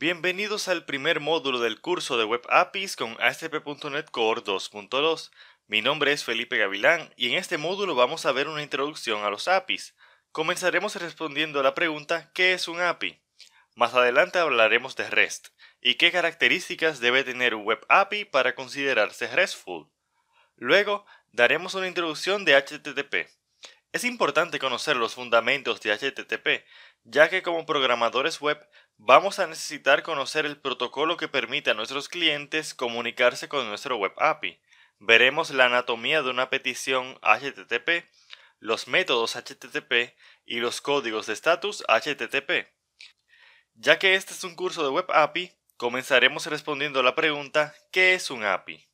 Bienvenidos al primer módulo del curso de Web APIs con ASP.NET Core 2.2. Mi nombre es Felipe Gavilán y en este módulo vamos a ver una introducción a los APIs. Comenzaremos respondiendo a la pregunta ¿qué es un API? Más adelante hablaremos de REST y qué características debe tener un Web API para considerarse RESTful. Luego daremos una introducción de HTTP es importante conocer los fundamentos de HTTP, ya que como programadores web vamos a necesitar conocer el protocolo que permite a nuestros clientes comunicarse con nuestro web API. Veremos la anatomía de una petición HTTP, los métodos HTTP y los códigos de estatus HTTP. Ya que este es un curso de Web API, comenzaremos respondiendo la pregunta ¿qué es un API?